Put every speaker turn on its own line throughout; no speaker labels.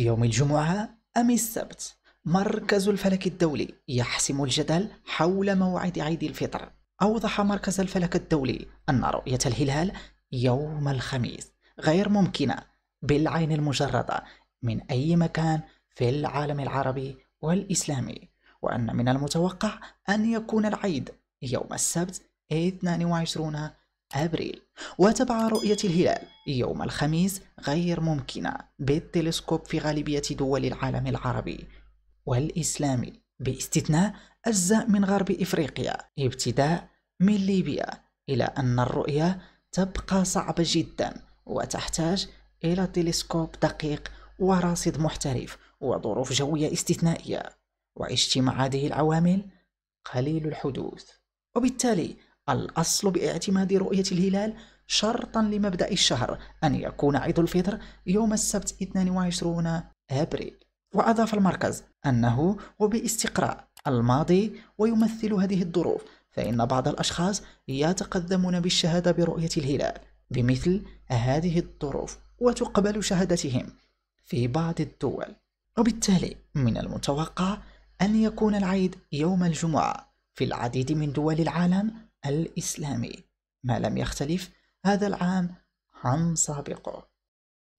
في يوم الجمعة أم السبت مركز الفلك الدولي يحسم الجدل حول موعد عيد الفطر أوضح مركز الفلك الدولي أن رؤية الهلال يوم الخميس غير ممكنة بالعين المجردة من أي مكان في العالم العربي والإسلامي وأن من المتوقع أن يكون العيد يوم السبت 22 أبريل وتبع رؤية الهلال يوم الخميس غير ممكنة بالتلسكوب في غالبية دول العالم العربي والإسلامي باستثناء أجزاء من غرب إفريقيا ابتداء من ليبيا إلى أن الرؤية تبقى صعبة جدا وتحتاج إلى تلسكوب دقيق وراصد محترف وظروف جوية استثنائية واجتماع هذه العوامل قليل الحدوث وبالتالي الأصل باعتماد رؤية الهلال شرطا لمبدأ الشهر أن يكون عيد الفطر يوم السبت 22 أبريل وأضاف المركز أنه وباستقراء الماضي ويمثل هذه الظروف فإن بعض الأشخاص يتقدمون بالشهادة برؤية الهلال بمثل هذه الظروف وتقبل شهادتهم في بعض الدول وبالتالي من المتوقع أن يكون العيد يوم الجمعة في العديد من دول العالم الإسلامي ما لم يختلف هذا العام عن سابقه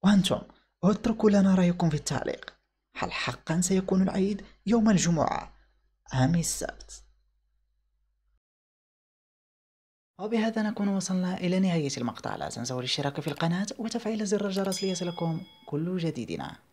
وأنتم اتركوا لنا رأيكم في التعليق هل حقا سيكون العيد يوم الجمعة أم السبت؟
وبهذا نكون وصلنا إلى نهاية المقطع لا تنسوا الاشتراك في القناة وتفعيل زر الجرس ليصلكم كل جديدنا